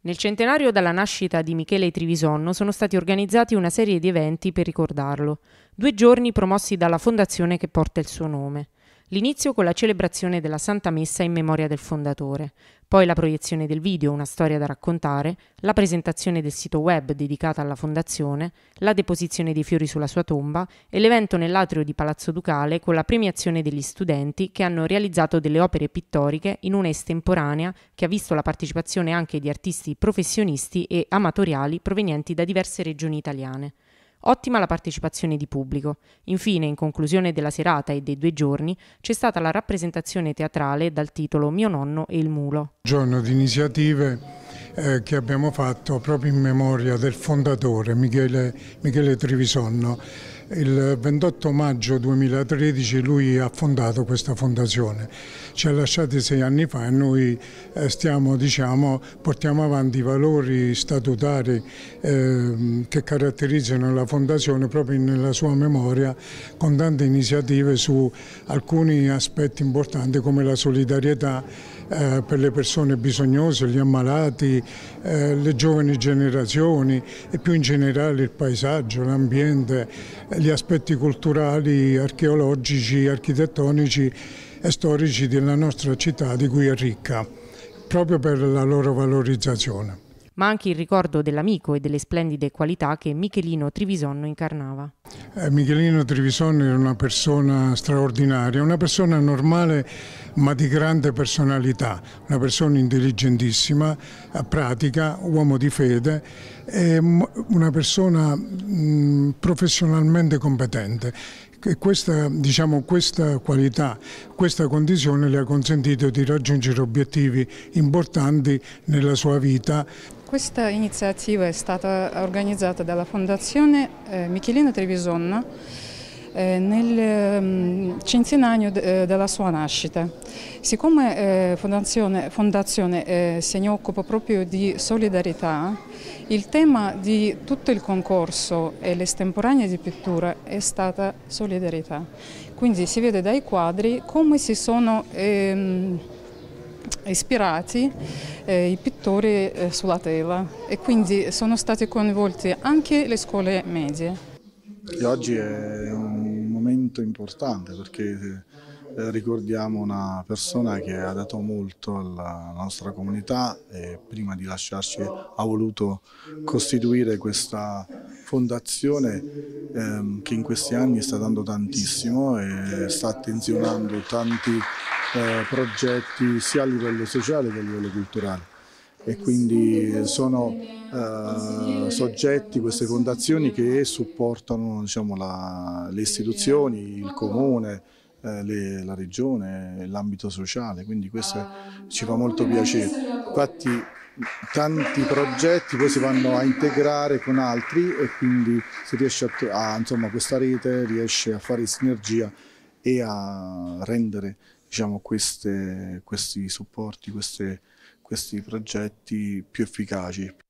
Nel centenario dalla nascita di Michele Trivisonno sono stati organizzati una serie di eventi per ricordarlo, due giorni promossi dalla fondazione che porta il suo nome. L'inizio con la celebrazione della Santa Messa in memoria del fondatore, poi la proiezione del video Una storia da raccontare, la presentazione del sito web dedicata alla fondazione, la deposizione dei fiori sulla sua tomba e l'evento nell'atrio di Palazzo Ducale con la premiazione degli studenti che hanno realizzato delle opere pittoriche in una estemporanea che ha visto la partecipazione anche di artisti professionisti e amatoriali provenienti da diverse regioni italiane. Ottima la partecipazione di pubblico. Infine, in conclusione della serata e dei due giorni, c'è stata la rappresentazione teatrale dal titolo Mio nonno e il mulo. Giorno di iniziative eh, che abbiamo fatto proprio in memoria del fondatore Michele, Michele Trivisonno il 28 maggio 2013 lui ha fondato questa fondazione, ci ha lasciati sei anni fa e noi eh, stiamo, diciamo, portiamo avanti i valori statutari ehm, che caratterizzano la fondazione proprio nella sua memoria con tante iniziative su alcuni aspetti importanti come la solidarietà eh, per le persone bisognose, gli ammalati, eh, le giovani generazioni e più in generale il paesaggio, l'ambiente, gli aspetti culturali, archeologici, architettonici e storici della nostra città di cui è ricca, proprio per la loro valorizzazione ma anche il ricordo dell'amico e delle splendide qualità che Michelino Trivisonno incarnava. Eh, Michelino Trivisonno era una persona straordinaria, una persona normale ma di grande personalità, una persona intelligentissima, eh, pratica, uomo di fede, una persona mh, mm, professionalmente competente. Questa, diciamo, questa, qualità, questa condizione le ha consentito di raggiungere obiettivi importanti nella sua vita questa iniziativa è stata organizzata dalla Fondazione eh, Michelino Trevisonna eh, nel mm, centenario eh, della sua nascita. Siccome Fondazione, Fondazione ne occupa proprio di solidarietà, il tema di tutto il concorso e l'estemporanea di pittura è stata solidarietà. Quindi si vede dai quadri come si sono... Ehm, ispirati eh, i pittori eh, sulla tela e quindi sono state coinvolte anche le scuole medie. E oggi è un momento importante perché eh, ricordiamo una persona che ha dato molto alla nostra comunità e prima di lasciarci ha voluto costituire questa fondazione ehm, che in questi anni sta dando tantissimo e sta attenzionando tanti eh, progetti sia a livello sociale che a livello culturale e quindi sono eh, soggetti queste fondazioni che supportano diciamo, la, le istituzioni, il comune, eh, le, la regione, l'ambito sociale, quindi questo ci fa molto piacere. Infatti tanti progetti poi si vanno a integrare con altri e quindi si riesce a, a insomma, questa rete riesce a fare sinergia e a rendere diciamo, queste, questi supporti, queste, questi progetti più efficaci.